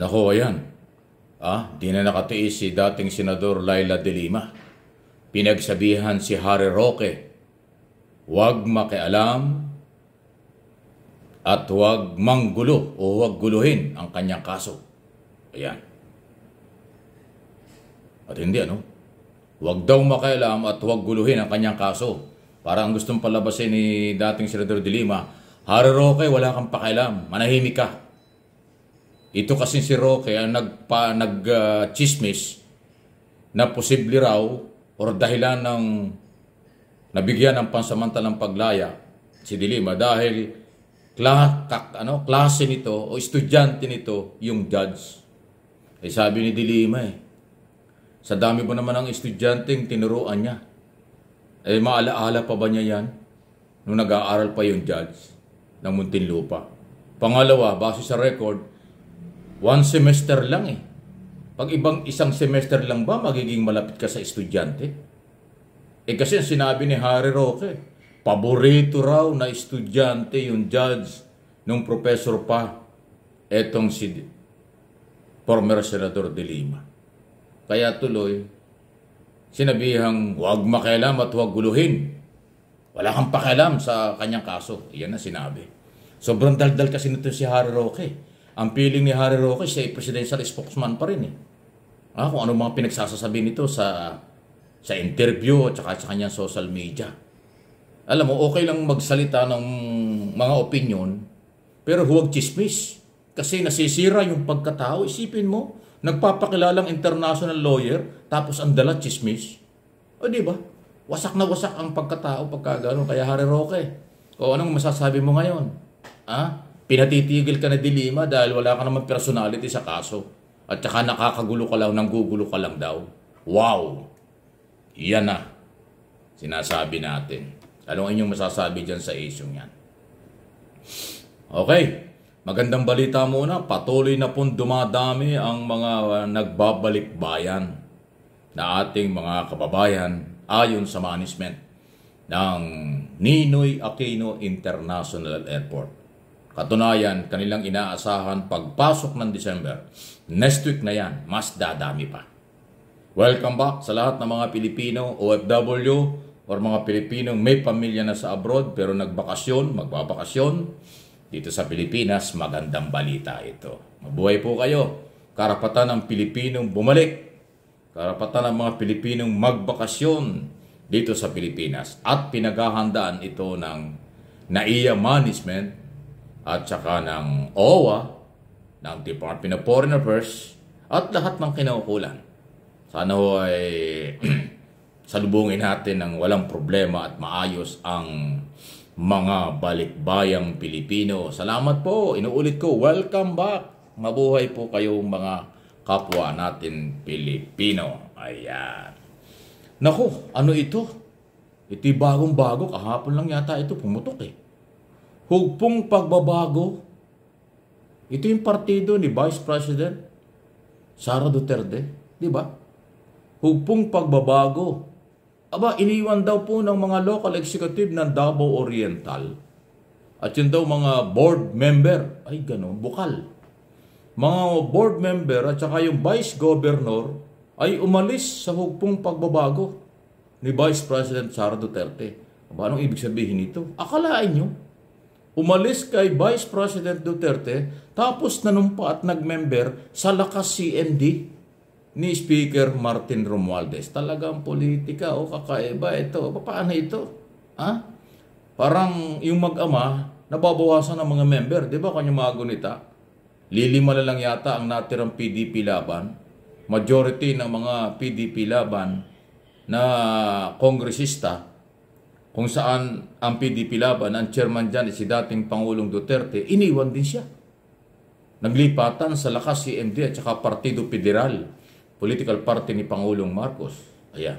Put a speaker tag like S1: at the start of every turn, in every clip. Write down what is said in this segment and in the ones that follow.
S1: Nako, ayan. Ah, di na nakatiis si dating Senador Laila de Lima. Pinagsabihan si Harry Roque, huwag makialam at huwag manggulo o huwag guluhin ang kanyang kaso. Ayan. At hindi ano? Huwag daw makialam at huwag guluhin ang kanyang kaso. Para ang gustong palabasin ni dating Senador de Lima, Harry Roque, wala kang pakialam, manahimik ka. Ito kasi si Roque ang nagpa, nag-chismis ah, uh, na posible raw o dahilan ng nabigyan ng pansamantalang paglaya si Dilima dahil kla, kak, ano, klase nito o estudyante nito yung judge. Eh sabi ni Dilima eh, sa dami mo naman ang estudyanteng tinuruan niya. Eh maalaala pa ba niya yan nung nag-aaral pa yung judge ng Muntinlupa? Pangalawa, base sa record, One semester lang eh. Pag ibang isang semester lang ba, magiging malapit ka sa estudyante? Eh kasi sinabi ni Harry Roque, paborito raw na estudyante yung judge nung professor pa etong si former Senador de Lima. Kaya tuloy, sinabihang huwag makialam at huwag guluhin. Wala kang pakialam sa kanyang kaso. Iyan na sinabi. Sobrang daldal kasi nito si Harry Roque. Ang feeling ni Harry Roque, siya ay presidential spokesman pa rin eh. Ah, kung ano mga pinagsasasabi nito sa sa interview at saka sa kanyang social media. Alam mo, okay lang magsalita ng mga opinion, pero huwag chismis. Kasi nasisira yung pagkatao. Isipin mo, nagpapakilalang international lawyer, tapos ang dala chismis. O di ba? Wasak na wasak ang pagkatao pagka Kaya Harry Roque, o anong masasabi mo ngayon? Ha? Ah? Pinatitigil ka na dilima dahil wala ka naman personality sa kaso. At saka nakakagulo ka lang, nanggugulo ka lang daw. Wow! Yan na. Sinasabi natin. Anong inyong masasabi dyan sa isyong yan? Okay. Magandang balita muna. Patuloy na pong dumadami ang mga ah, nagbabalik bayan na ating mga kababayan ayon sa management ng Ninoy Aquino International Airport. Katunayan, kanilang inaasahan pagpasok ng December, next week na yan, mas dadami pa. Welcome back sa lahat ng mga Pilipino, OFW, or mga Pilipinong may pamilya na sa abroad pero nagbakasyon, magbabakasyon. Dito sa Pilipinas, magandang balita ito. Mabuhay po kayo. Karapatan ng Pilipinong bumalik. Karapatan ng mga Pilipinong magbakasyon dito sa Pilipinas. At pinaghahandaan ito ng NAIA Management at saka ng OWA, ng Department of Foreign Affairs, at lahat ng kinaukulan. Sana ho ay salubungin natin ng walang problema at maayos ang mga balikbayang Pilipino. Salamat po. Inuulit ko, welcome back. Mabuhay po kayong mga kapwa natin Pilipino. Ayan. Naku, ano ito? Ito'y bagong-bago. Kahapon lang yata ito pumutok eh hugpong pagbabago. Ito yung partido ni Vice President Sara Duterte, di ba? Hugpong pagbabago. Aba, iniwan daw po ng mga local executive ng Davao Oriental. At yun daw mga board member, ay ganun, bukal. Mga board member at saka yung vice governor ay umalis sa hugpong pagbabago ni Vice President Sara Duterte. Aba, anong ibig sabihin nito? Akalain nyo, umalis kay Vice President Duterte tapos nanumpa at nagmember sa lakas CMD ni Speaker Martin Romualdez. Talagang politika o oh, kakaiba ito. Paano ito? Ha? Parang yung mag-ama, nababawasan ng mga member. Di ba kanyang mga gunita? Lilima na lang yata ang natirang PDP laban. Majority ng mga PDP laban na kongresista kung saan ang PDP Laban, ang chairman dyan si dating Pangulong Duterte, iniwan din siya. Naglipatan sa lakas si MD at saka Partido Federal, political party ni Pangulong Marcos. Ayan.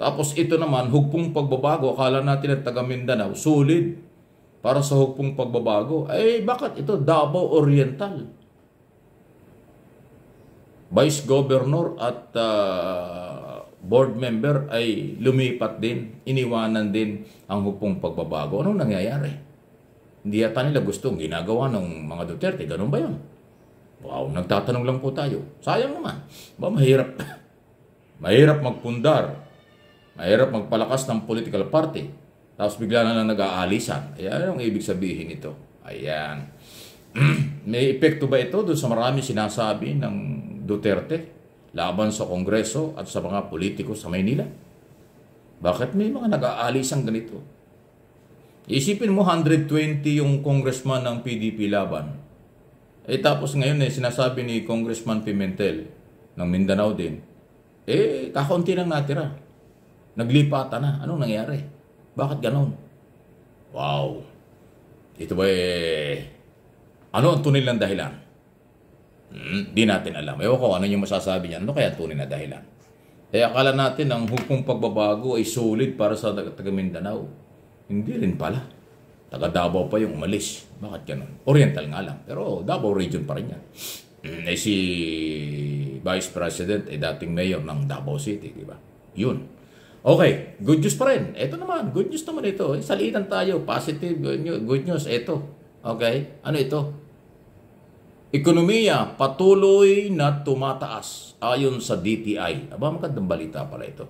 S1: Tapos ito naman, hugpong pagbabago, akala natin ang taga Mindanao, solid para sa hugpong pagbabago. Eh, bakit ito? Davao Oriental. Vice Governor at uh, board member ay lumipat din, iniwanan din ang hukpong pagbabago. Anong nangyayari? Hindi yata nila gusto ang ginagawa ng mga Duterte. Ganun ba yun? Wow, nagtatanong lang po tayo. Sayang naman. Ba mahirap? mahirap magpundar. Mahirap magpalakas ng political party. Tapos bigla na lang nag-aalisan. Ayan eh, ang ibig sabihin ito. Ayan. May epekto ba ito doon sa marami sinasabi ng Duterte? laban sa Kongreso at sa mga politiko sa Maynila? Bakit may mga nag-aalisang aalis ganito? Isipin mo 120 yung congressman ng PDP laban. Eh tapos ngayon eh sinasabi ni Congressman Pimentel ng Mindanao din, eh kakaunti lang natira. Naglipata na. Anong nangyari? Bakit ganon? Wow. Ito ba eh, ano ang tunay lang dahilan? Hmm, di natin alam. Ewan ko, ano yung masasabi niya? Ano kaya tunay na dahilan? Eh, akala natin ang hukong pagbabago ay solid para sa taga Mindanao. Hindi rin pala. Taga Davao pa yung umalis. Bakit ganun? Oriental nga lang. Pero Davao region pa rin yan. Hmm, eh si Vice President ay eh, dating mayor ng Davao City, di ba? Yun. Okay, good news pa rin. Ito naman, good news naman ito. Eh, salitan tayo, positive, good news, ito. Okay, ano ito? Ekonomiya patuloy na tumataas ayon sa DTI. Aba, magandang balita pala ito.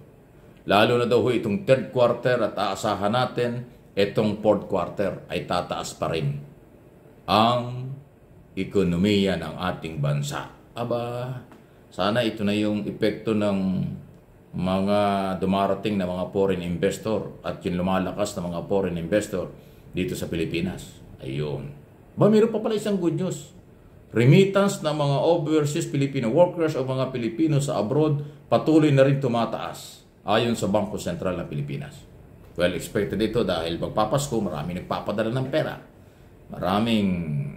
S1: Lalo na daw itong third quarter at aasahan natin itong fourth quarter ay tataas pa rin ang ekonomiya ng ating bansa. Aba, sana ito na yung epekto ng mga dumarating na mga foreign investor at yung lumalakas na mga foreign investor dito sa Pilipinas. Ayun. Ba, mayroon pa pala isang good news. Remittance ng mga overseas Filipino workers o mga Pilipino sa abroad patuloy na rin tumataas ayon sa Bangko Sentral ng Pilipinas. Well, expected ito dahil magpapasko, marami nagpapadala ng pera. Maraming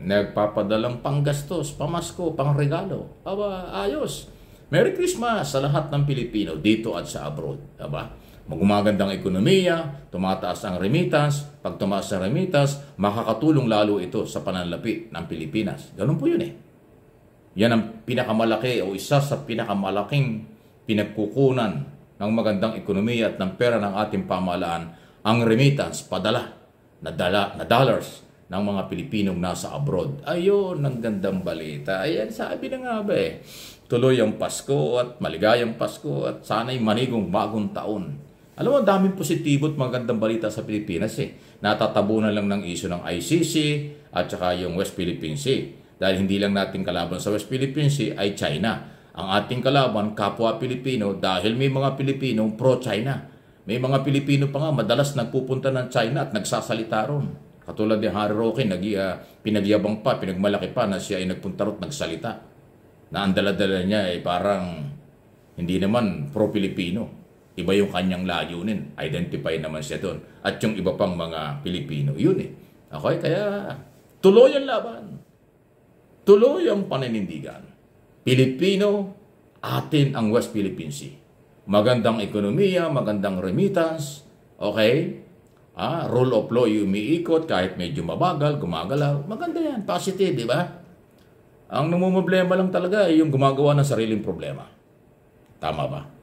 S1: nagpapadalang panggastos, pamasko, pangregalo. Aba, ayos. Merry Christmas sa lahat ng Pilipino dito at sa abroad. Aba, Magumagandang ekonomiya, tumataas ang remittance, pag tumaas ang remittance, makakatulong lalo ito sa pananlapi ng Pilipinas. Ganun po yun eh. Yan ang pinakamalaki o isa sa pinakamalaking pinagkukunan ng magandang ekonomiya at ng pera ng ating pamahalaan ang remittance, padala na, dala, na dollars ng mga Pilipinong nasa abroad. Ayun, ang gandang balita. Ayan, sabi na nga ba eh. Tuloy ang Pasko at maligayang Pasko at sana'y manigong bagong taon. Alam mo, daming positibo at magandang balita sa Pilipinas eh. Natatabunan lang ng iso ng ICC at saka yung West Philippine Sea. Dahil hindi lang natin kalaban sa West Philippine Sea ay China. Ang ating kalaban, kapwa Pilipino, dahil may mga Pilipino pro-China. May mga Pilipino pa nga madalas nagpupunta ng China at nagsasalita ron. Katulad ni Harry Roque, nag, uh, pinagyabang pa, pinagmalaki pa na siya ay nagpunta ron at nagsalita. Na ang dala niya ay eh, parang hindi naman pro-Pilipino. Iba yung kanyang layunin. Identify naman siya doon. At yung iba pang mga Pilipino, yun eh. Okay, kaya tuloy ang laban. Tuloy ang paninindigan. Pilipino, atin ang West Philippine Sea. Magandang ekonomiya, magandang remittance, okay? Ah, rule of law yung umiikot kahit medyo mabagal, gumagalaw. Maganda yan, positive, di ba? Ang namumblema lang talaga ay yung gumagawa ng sariling problema. Tama ba?